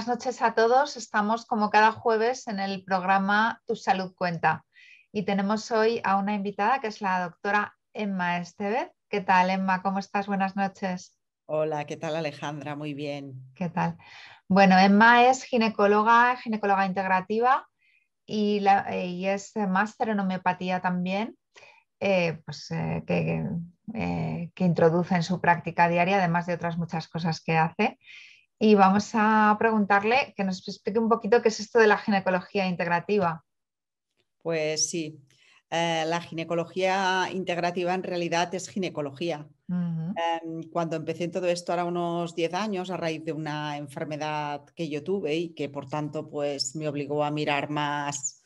Buenas noches a todos. Estamos como cada jueves en el programa Tu Salud Cuenta y tenemos hoy a una invitada que es la doctora Emma Estevez. ¿Qué tal, Emma? ¿Cómo estás? Buenas noches. Hola, ¿qué tal, Alejandra? Muy bien. ¿Qué tal? Bueno, Emma es ginecóloga, ginecóloga integrativa y, es máster en homeopatía también, eh, pues, eh, que, eh, que introduce en su práctica diaria, además de otras muchas cosas que hace y vamos a preguntarle que nos explique un poquito qué es esto de la ginecología integrativa. Pues sí, eh, la ginecología integrativa en realidad es ginecología. Em, cuando empecé en todo esto, ahora unos 10 años, a raíz de una enfermedad que yo tuve y que por tanto pues, me obligó a mirar más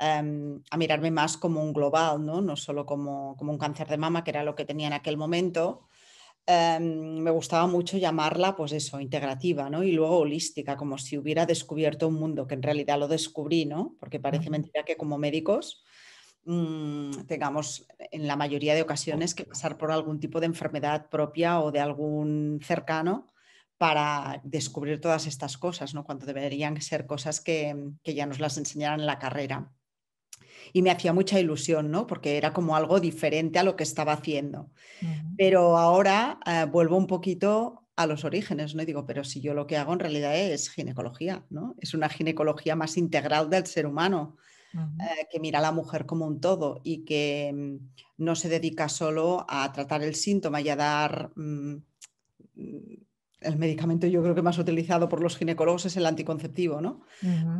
em, a mirarme más como un global, ¿no? no solo como, como, un cáncer de mama, que era lo que tenía en aquel momento, Em, me gustaba mucho llamarla, pues eso, integrativa, ¿no? Y luego holística, como si hubiera descubierto un mundo, que en realidad lo descubrí, ¿no? Porque parece mentira que como médicos mm, tengamos en la mayoría de ocasiones que pasar por algún tipo de enfermedad propia o de algún cercano para descubrir todas estas cosas, ¿no? Cuando deberían ser cosas que, que ya nos las enseñaran en la carrera y me hacía mucha ilusión, ¿no? Porque era como algo diferente a lo que estaba haciendo. Pero ahora eh, vuelvo un poquito a los orígenes, ¿no? Y digo, pero si yo lo que hago en realidad es ginecología, ¿no? Es una ginecología más integral del ser humano, eh, que mira a la mujer como un todo y que mm, no se dedica solo a tratar el síntoma y a dar... Mm, mm, el medicamento yo creo que más utilizado por los ginecólogos es el anticonceptivo, ¿no?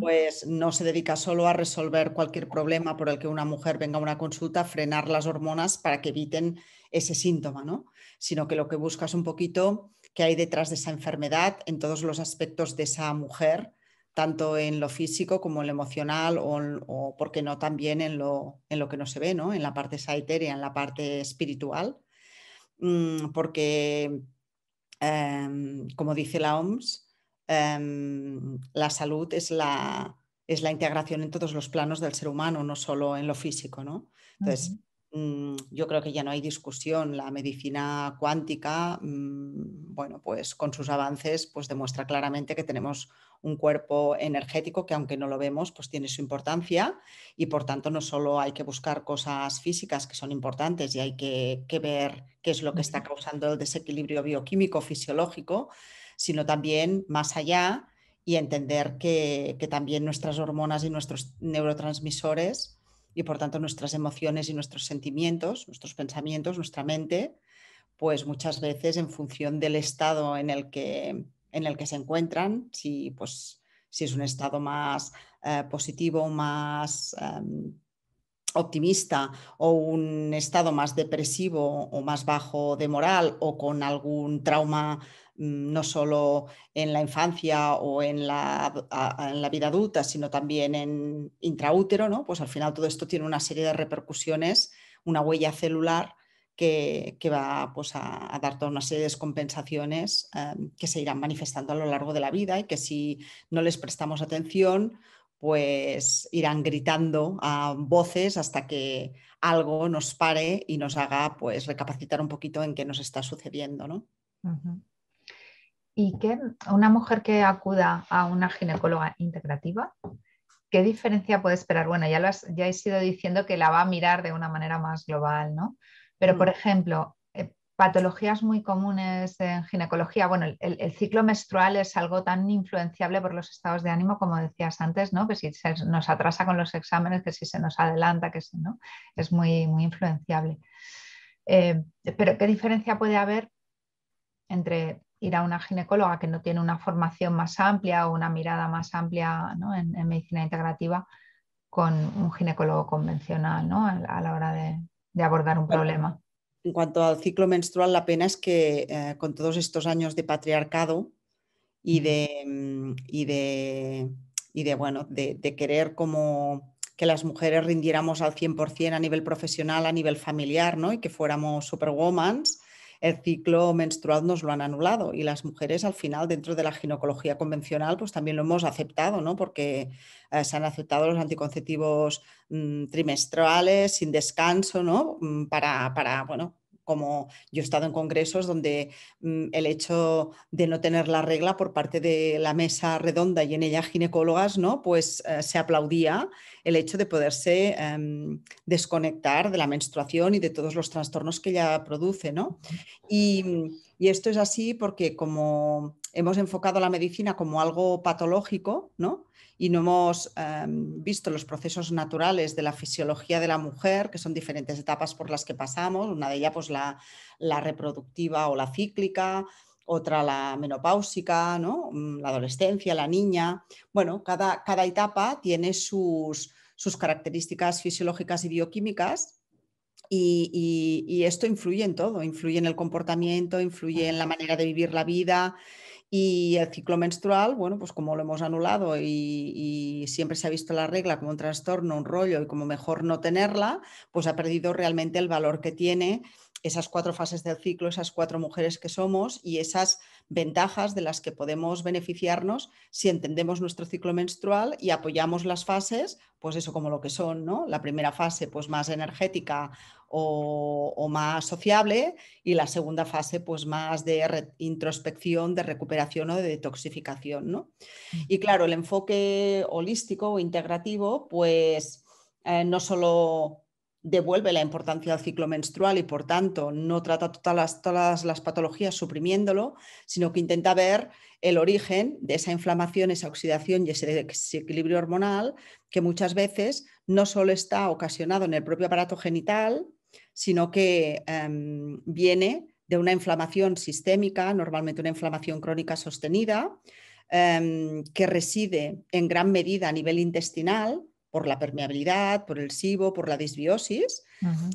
Pues no se dedica solo a resolver cualquier problema por el que una mujer venga a una consulta, frenar las hormonas para que eviten ese síntoma, ¿no? Sino que lo que busca es un poquito qué hay detrás de esa enfermedad en todos los aspectos de esa mujer, tanto en lo físico como en lo emocional o, porque por qué no, también en lo, en lo que no se ve, ¿no? En la parte saiteria, en la parte espiritual mm, porque Em, como dice la OMS, em, la salud es la, es la integración en todos los planos del ser humano, no solo en lo físico, ¿no? Entonces, Mm, yo creo que ya no hay discusión. La medicina cuántica, mm, bueno, pues con sus avances, pues demuestra claramente que tenemos un cuerpo energético que aunque no lo vemos, pues tiene su importancia y por tanto no solo hay que buscar cosas físicas que son importantes y hay que, ver qué es lo que está causando el desequilibrio bioquímico, fisiológico, sino también más allá y entender que también nuestras hormonas y nuestros neurotransmisores y por tanto nuestras emociones y nuestros sentimientos, nuestros pensamientos, nuestra mente, pues muchas veces en función del estado en el que, en el que se encuentran, si, pues, si es un estado más eh, positivo, más em, optimista o un estado más depresivo o más bajo de moral o con algún trauma Mm, no solo en la infancia o en la, en la vida adulta, sino también en intraútero, ¿no? pues al final todo esto tiene una serie de repercusiones, una huella celular que, va pues, a, dar toda una serie de descompensaciones em, que se irán manifestando a lo largo de la vida y que si no les prestamos atención, pues irán gritando a voces hasta que algo nos pare y nos haga pues recapacitar un poquito en qué nos está sucediendo, ¿no? y que una mujer que acuda a una ginecóloga integrativa, ¿qué diferencia puede esperar? Bueno, ya, ya he sido diciendo que la va a mirar de una manera más global, ¿no? Pero, por mm. ejemplo, eh, patologías muy comunes en ginecología, bueno, el, ciclo menstrual es algo tan influenciable por los estados de ánimo, como decías antes, ¿no? Que si se nos atrasa con los exámenes, que si se nos adelanta, que si no, es muy, muy influenciable. Eh, pero, ¿qué diferencia puede haber entre ir a una ginecóloga que no tiene una formación más amplia o una mirada más amplia en, medicina integrativa con un ginecólogo convencional ¿no? a, la hora de, abordar un problema. En cuanto al ciclo menstrual, la pena es que eh, con todos estos años de patriarcado y de, mm, y de, y de bueno, de, querer como que las mujeres rindiéramos al 100% a nivel profesional, a nivel familiar, ¿no? y que fuéramos superwomans, el ciclo menstrual nos lo han anulado y las mujeres al final dentro de la ginecología convencional pues también lo hemos aceptado, ¿no? Porque eh, se han aceptado los anticonceptivos mm, trimestrales sin descanso, ¿no? Mm, para, para, bueno, como yo he estado en congresos donde mm, el hecho de no tener la regla por parte de la mesa redonda y en ella ginecólogas, ¿no? Pues eh, se aplaudía el hecho de poderse em, desconectar de la menstruación y de todos los trastornos que ella produce, ¿no? Y, mm, y esto es así porque como hemos enfocado la medicina como algo patológico, ¿no? y no hemos em, visto los procesos naturales de la fisiología de la mujer, que son diferentes etapas por las que pasamos, una de ellas pues la, reproductiva o la cíclica, otra la menopáusica, ¿no? Mm, la adolescencia, la niña. Bueno, cada, cada etapa tiene sus, características fisiológicas y bioquímicas y, esto influye en todo, influye en el comportamiento, influye en la manera de vivir la vida, y el ciclo menstrual, bueno, pues como lo hemos anulado y, siempre se ha visto la regla como un trastorno, un rollo y como mejor no tenerla, pues ha perdido realmente el valor que tiene esas cuatro fases del ciclo, esas cuatro mujeres que somos y esas ventajas de las que podemos beneficiarnos si entendemos nuestro ciclo menstrual y apoyamos las fases, pues eso como lo que son, ¿no? La primera fase, pues más energética o, más sociable y la segunda fase pues más de introspección, de recuperación o de detoxificación. ¿no? Mm. Y claro, el enfoque holístico o integrativo pues eh, no solo devuelve la importancia del ciclo menstrual y por tanto no trata todas las, todas las patologías suprimiéndolo, sino que intenta ver el origen de esa inflamación, esa oxidación y ese desequilibrio hormonal que muchas veces no solo está ocasionado en el propio aparato genital, sino que em, viene de una inflamación sistémica, normalmente una inflamación crónica sostenida, em, que reside en gran medida a nivel intestinal por la permeabilidad, por el SIBO, por la disbiosis,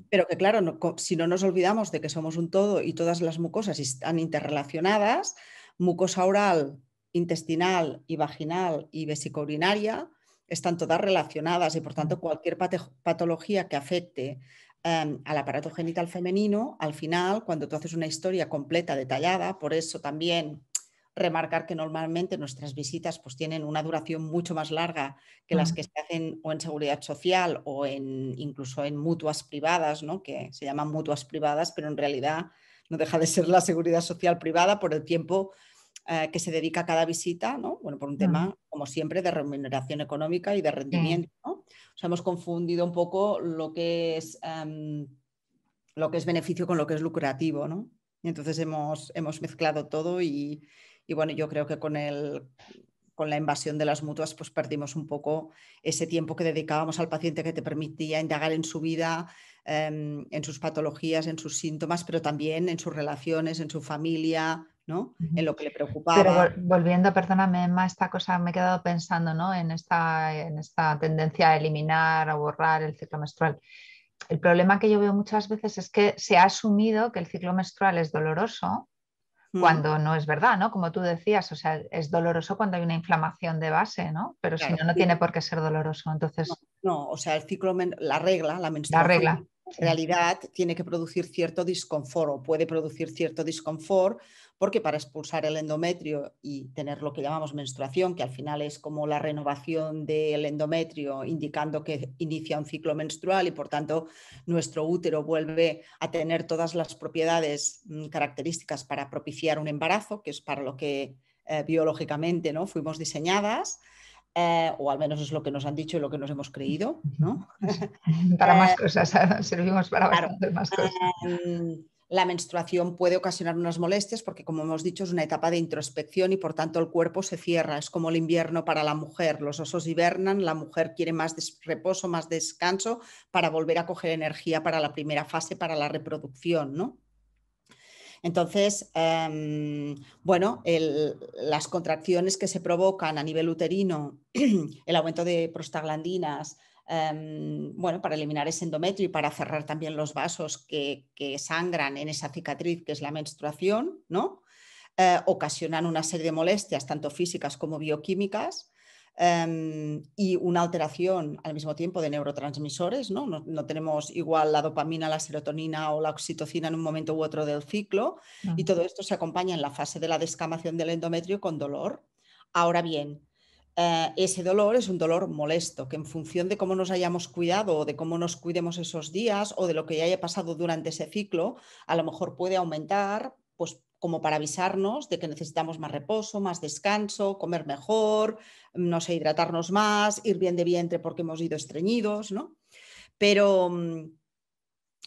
pero que claro, si no nos olvidamos de que somos un todo y todas las mucosas están interrelacionadas, mucosa oral, intestinal y vaginal y vesicourinaria están todas relacionadas y por tanto cualquier patología que afecte Em, al aparato genital femenino, al final, cuando tú haces una historia completa, detallada, por eso también remarcar que normalmente nuestras visitas pues, tienen una duración mucho más larga que las que se hacen o en seguridad social o en, incluso en mutuas privadas, ¿no? que se llaman mutuas privadas, pero en realidad no deja de ser la seguridad social privada por el tiempo eh, que se dedica a cada visita, ¿no? bueno, por un tema, como siempre, de remuneración económica y de rendimiento. ¿no? hemos confundido un poco lo que es, em, lo que es beneficio con lo que es lucrativo, ¿no? entonces hemos, mezclado todo y, bueno, yo creo que con, la invasión de las mutuas pues perdimos un poco ese tiempo que dedicábamos al paciente que te permitía indagar en su vida, em, en sus patologías, en sus síntomas, pero también en sus relaciones, en su familia, en lo que le preocupaba. Pero volviendo, perdóname, esta cosa me he quedado pensando, En esta, en esta tendencia a eliminar, o borrar el ciclo menstrual. El problema que yo veo muchas veces es que se ha asumido que el ciclo menstrual es doloroso mm. cuando no es verdad, ¿no? Como tú decías, o sea, es doloroso cuando hay una inflamación de base, Pero si no, no tiene por qué ser doloroso. Entonces. No, o sea, el ciclo, la regla, la menstruación. En realidad tiene que producir cierto disconfort o puede producir cierto disconfort porque para expulsar el endometrio y tener lo que llamamos menstruación, que al final es como la renovación del endometrio indicando que inicia un ciclo menstrual y por tanto nuestro útero vuelve a tener todas las propiedades mm, características para propiciar un embarazo, que es para lo que eh, biológicamente ¿no? fuimos diseñadas. Eh, o al menos es lo que nos han dicho y lo que nos hemos creído, Para más eh, cosas, servimos para más cosas. Em, la menstruación puede ocasionar unas molestias porque, como hemos dicho, es una etapa de introspección y por tanto el cuerpo se cierra. Es como el invierno para la mujer. Los osos hibernan, la mujer quiere más reposo, más descanso para volver a coger energía para la primera fase, para la reproducción, ¿no? Entonces, em, bueno, las contracciones que se provocan a nivel uterino, el aumento de prostaglandinas, Em, bueno, para eliminar ese endometrio y para cerrar también los vasos que, sangran en esa cicatriz que es la menstruación, ¿no? Eh, ocasionan una serie de molestias, tanto físicas como bioquímicas, em, y una alteración al mismo tiempo de neurotransmisores. ¿no? ¿no? tenemos igual la dopamina, la serotonina o la oxitocina en un momento u otro del ciclo, y todo esto se acompaña en la fase de la descamación del endometrio con dolor. Ahora bien, eh, ese dolor es un dolor molesto, que en función de cómo nos hayamos cuidado o de cómo nos cuidemos esos días o de lo que ya haya pasado durante ese ciclo, a lo mejor puede aumentar, pues como para avisarnos de que necesitamos más reposo, más descanso, comer mejor, no sé, hidratarnos más, ir bien de vientre porque hemos ido estreñidos, ¿no? Pero, mm,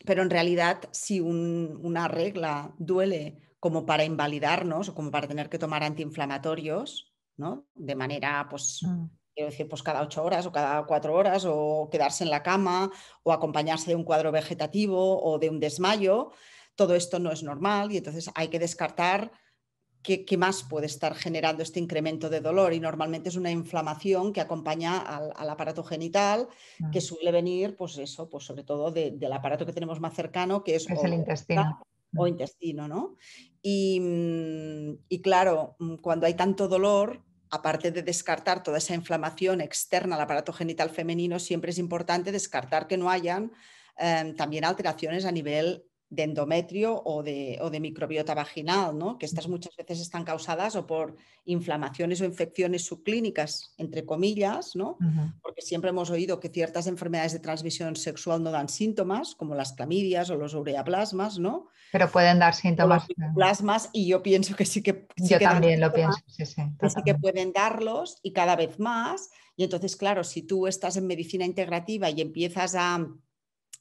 pero en realidad, si una regla duele como para invalidarnos o como para tener que tomar antiinflamatorios, de manera, pues, mm. quiero decir, pues cada ocho horas o cada cuatro horas, o quedarse en la cama, o acompañarse de un cuadro vegetativo o de un desmayo. Todo esto no es normal y entonces hay que descartar qué, qué más puede estar generando este incremento de dolor. Y normalmente es una inflamación que acompaña al, aparato genital, que mm. suele venir, pues eso, pues sobre todo del aparato que tenemos más cercano, que es, el intestino o mm. intestino, ¿no? Y, y, claro, cuando hay tanto dolor, aparte de descartar toda esa inflamación externa al aparato genital femenino, siempre es importante descartar que no hayan em, también alteraciones a nivel de endometrio o de, o de microbiota vaginal, ¿no? que estas muchas veces están causadas o por inflamaciones o infecciones subclínicas, entre comillas, ¿no? porque siempre hemos oído que ciertas enfermedades de transmisión sexual no dan síntomas, como las clamidias o los ureaplasmas, ¿no? Pero pueden dar síntomas. Eh. plasmas, y yo pienso que sí que... también lo pienso, sí. Que sí que pueden darlos y cada vez más. Y entonces, claro, si tú estás en medicina integrativa y empiezas a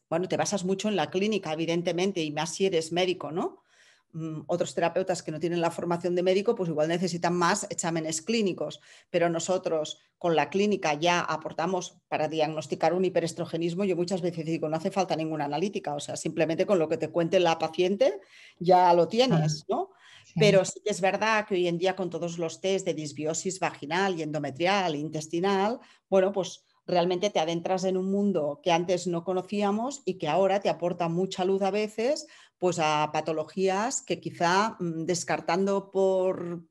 bueno, te basas mucho en la clínica, evidentemente, y más si eres médico, ¿no? Mm, otros terapeutas que no tienen la formación de médico, pues igual necesitan más exámenes clínicos, pero nosotros con la clínica ya aportamos para diagnosticar un hiperestrogenismo, yo muchas veces digo, no hace falta ninguna analítica, o sea, simplemente con lo que te cuente la paciente ya lo tienes, ¿no? Pero sí es verdad que hoy en día con todos los test de disbiosis vaginal y endometrial, intestinal, bueno, pues realmente te adentras en un mundo que antes no conocíamos y que ahora te aporta mucha luz a veces pues a patologías que quizá mm, descartando por,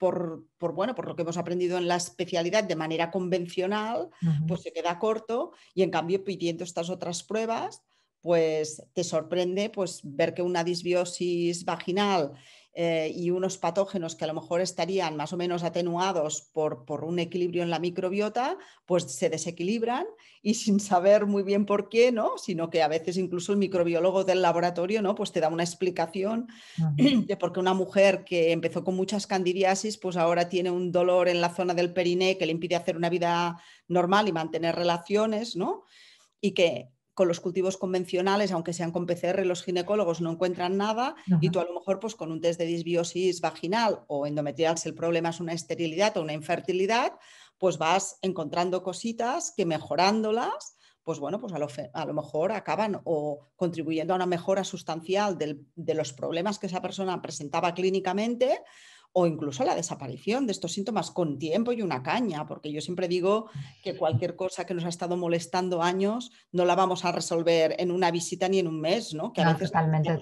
bueno, por lo que hemos aprendido en la especialidad de manera convencional, pues se queda corto y en cambio pidiendo estas otras pruebas, pues te sorprende pues, ver que una disbiosis vaginal eh, y unos patógenos que a lo mejor estarían más o menos atenuados por, por, un equilibrio en la microbiota, pues se desequilibran y sin saber muy bien por qué, ¿no? Sino que a veces incluso el microbiólogo del laboratorio, ¿no? Pues te da una explicación de por qué una mujer que empezó con muchas candidiasis, pues ahora tiene un dolor en la zona del periné que le impide hacer una vida normal y mantener relaciones, ¿no? Y que con los cultivos convencionales, aunque sean con PCR, los ginecólogos no encuentran nada y tú a lo mejor pues con un test de disbiosis vaginal o endometrial, si el problema es una esterilidad o una infertilidad, pues vas encontrando cositas que mejorándolas pues bueno, pues a lo, mejor acaban o contribuyendo a una mejora sustancial de los problemas que esa persona presentaba clínicamente o incluso la desaparición de estos síntomas con tiempo y una caña, porque yo siempre digo que cualquier cosa que nos ha estado molestando años no la vamos a resolver en una visita ni en un mes, ¿no? Que a veces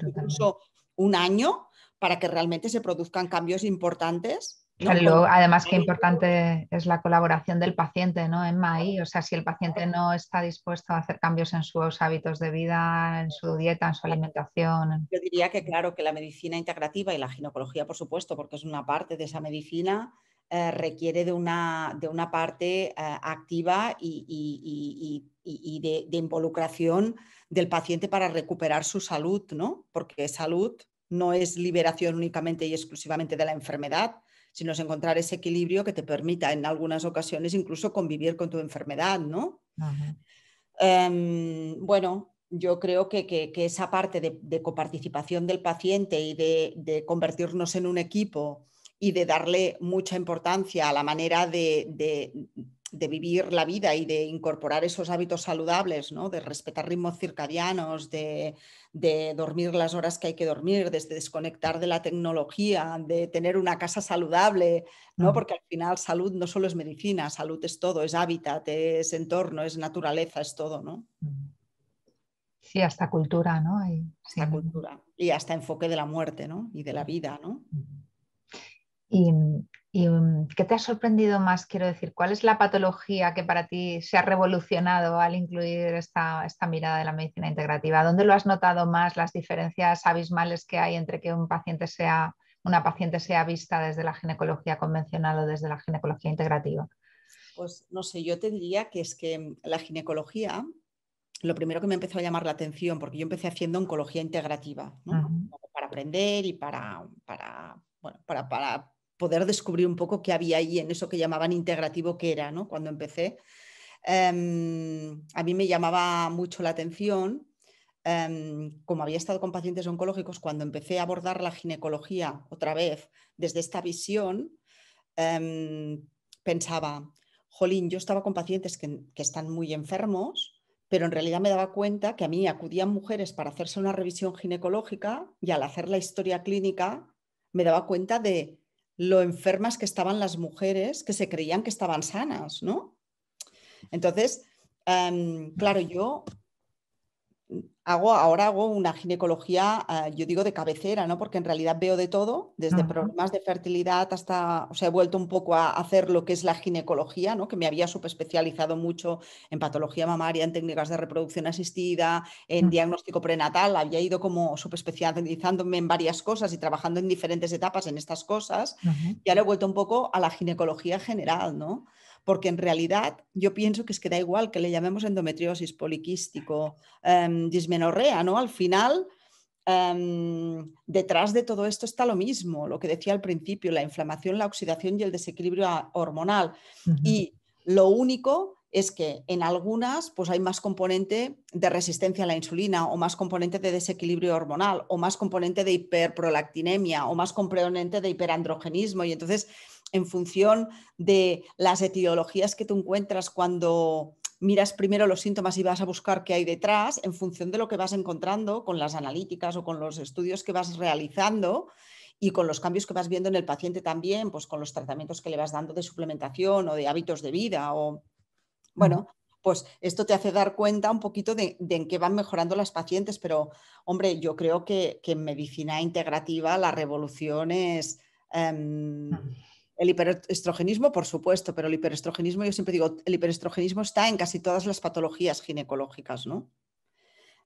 incluso un año para que realmente se produzcan cambios importantes además, qué importante es la colaboración del paciente, ¿no? En MAI. o sea, si el paciente no está dispuesto a hacer cambios en sus hábitos de vida, en su dieta, en su alimentación. Yo diría que, claro, que la medicina integrativa y la ginecología, por supuesto, porque es una parte de esa medicina, eh, requiere de una, de una parte eh, activa y, de, de, involucración del paciente para recuperar su salud, ¿no? Porque salud no es liberación únicamente y exclusivamente de la enfermedad, sino es encontrar ese equilibrio que te permita en algunas ocasiones incluso convivir con tu enfermedad, ¿no? Em, bueno, yo creo que, que, esa parte de, coparticipación del paciente y de, convertirnos en un equipo y de darle mucha importancia a la manera de, de vivir la vida y de incorporar esos hábitos saludables, ¿no? de respetar ritmos circadianos, de, dormir las horas que hay que dormir, de desconectar de la tecnología, de tener una casa saludable, ¿no? porque al final salud no solo es medicina, salud es todo, es hábitat, es entorno, es naturaleza, es todo. ¿no? Sí, hasta cultura, ¿no? Y, hasta cultura. Y hasta enfoque de la muerte, ¿no? Y de la vida, ¿no? Y ¿Y mm, qué te ha sorprendido más? Quiero decir, ¿cuál es la patología que para ti se ha revolucionado al incluir esta, mirada de la medicina integrativa? ¿Dónde lo has notado más las diferencias abismales que hay entre que un paciente sea, una paciente sea vista desde la ginecología convencional o desde la ginecología integrativa? Pues no sé, yo te diría que es que la ginecología, lo primero que me empezó a llamar la atención, porque yo empecé haciendo oncología integrativa, para aprender y para, para, para poder descubrir un poco qué había ahí en eso que llamaban integrativo que era, ¿no? Cuando empecé. Em, a mí me llamaba mucho la atención, em, como había estado con pacientes oncológicos, cuando empecé a abordar la ginecología otra vez desde esta visión, em, pensaba, jolín, yo estaba con pacientes que están muy enfermos, pero en realidad me daba cuenta que a mí acudían mujeres para hacerse una revisión ginecológica y al hacer la historia clínica me daba cuenta de lo enfermas que estaban las mujeres que se creían que estaban sanas, ¿no? Entonces, em, claro, yo ahora hago una ginecología, ah, yo digo de cabecera, ¿no? Porque en realidad veo de todo, desde problemas de fertilidad hasta, o sea, he vuelto un poco a hacer lo que es la ginecología, ¿no? Que me había especializado mucho en patología mamaria, en técnicas de reproducción asistida, en mm. diagnóstico prenatal, había ido como subespecializándome en varias cosas y trabajando en diferentes etapas en estas cosas, y ahora he vuelto un poco a la ginecología general, ¿no? porque en realidad yo pienso que es que da igual que le llamemos endometriosis, poliquístico, em, dismenorrea, ¿no? Al final, em, detrás de todo esto está lo mismo, lo que decía al principio, la inflamación, la oxidación y el desequilibrio ah, hormonal. Y lo único es que en algunas pues hay más componente de resistencia a la insulina o más componente de desequilibrio hormonal o más componente de hiperprolactinemia o más componente de hiperandrogenismo y entonces en función de las etiologías que tú encuentras cuando miras primero los síntomas y vas a buscar qué hay detrás, en función de lo que vas encontrando con las analíticas o con los estudios que vas realizando y con los cambios que vas viendo en el paciente también, pues con los tratamientos que le vas dando de suplementación o de hábitos de vida o bueno, pues esto te hace dar cuenta un poquito de, en qué van mejorando las pacientes, pero hombre, yo creo que, en medicina integrativa la revolución es... Em, el hiperestrogenismo, por supuesto, pero el hiperestrogenismo, yo siempre digo, el hiperestrogenismo está en casi todas las patologías ginecológicas, ¿no?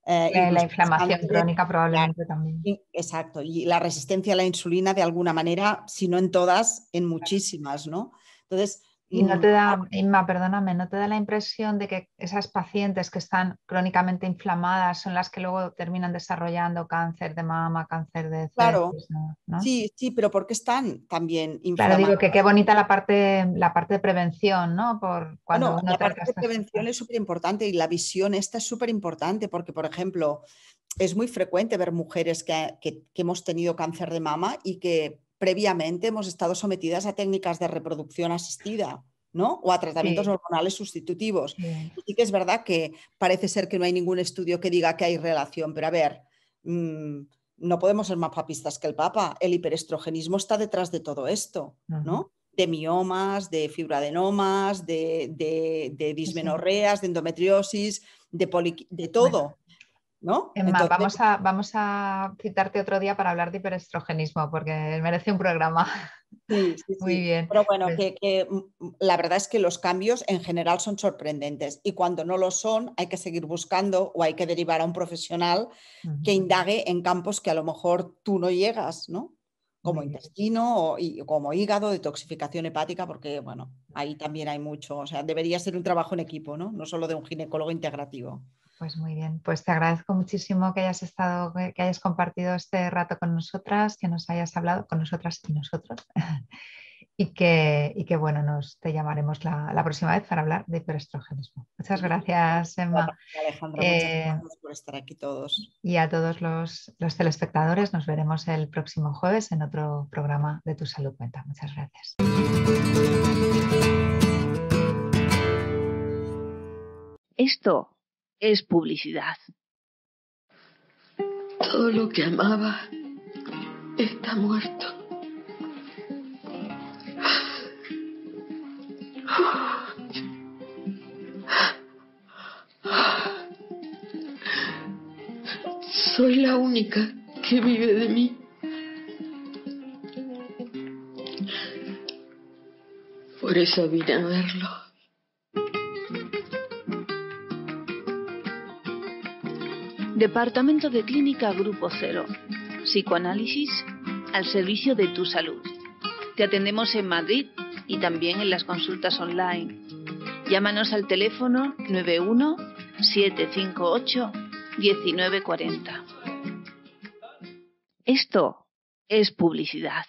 Eh, eh, la inflamación crónica probablemente también. Exacto, y la resistencia a la insulina de alguna manera, si no en todas, en muchísimas, ¿no? Entonces, y no te mm. da, Inma, perdóname, ¿no te da la impresión de que esas pacientes que están crónicamente inflamadas son las que luego terminan desarrollando cáncer de mama, cáncer de Claro, sí, sí, pero porque están también inflamadas? Claro, digo que qué bonita la parte, la parte de prevención, ¿no? Por cuando la parte de prevención es súper importante y la visión esta es súper importante porque, por ejemplo, es muy frecuente ver mujeres que hemos tenido cáncer de mama y que previamente hemos estado sometidas a técnicas de reproducción asistida. ¿no? o a tratamientos hormonales sustitutivos. Sí. Y que es verdad que parece ser que no hay ningún estudio que diga que hay relación, pero a ver, mm, no podemos ser más papistas que el Papa. El hiperestrogenismo está detrás de todo esto, ¿no? de miomas, de fibradenomas, de, de, de dismenorreas, de endometriosis, de, de todo. Emma, vamos, a, citarte otro día para hablar de hiperestrogenismo, porque merece un programa. Muy bien. Pero bueno, pues que, mm, la verdad es que los cambios en general son sorprendentes y cuando no lo son hay que seguir buscando o hay que derivar a un profesional que indague en campos que a lo mejor tú no llegas, ¿no? Como intestino o como hígado, detoxificación hepática, porque bueno, ahí también hay mucho. O sea, debería ser un trabajo en equipo, ¿no? No solo de un ginecólogo integrativo. Pues muy bien, pues te agradezco muchísimo que hayas estado, que hayas compartido este rato con nosotras, que nos hayas hablado con nosotras y nosotros. y, que, que, bueno, nos te llamaremos la, próxima vez para hablar de hiperestrogenismo. Muchas gracias, Emma. Gracias, Alejandra, muchas eh, gracias por estar aquí todos. Y a todos los, los telespectadores, nos veremos el próximo jueves en otro programa de Tu Salud Cuenta. Muchas gracias. Esto es publicidad. Todo lo que amaba está muerto. Soy la única que vive de mí. Por eso vine a verlo. Departamento de Clínica Grupo Cero. Psicoanálisis al servicio de tu salud. Te atendemos en Madrid y también en las consultas online. Llámanos al teléfono 91 758 1940. Esto es publicidad.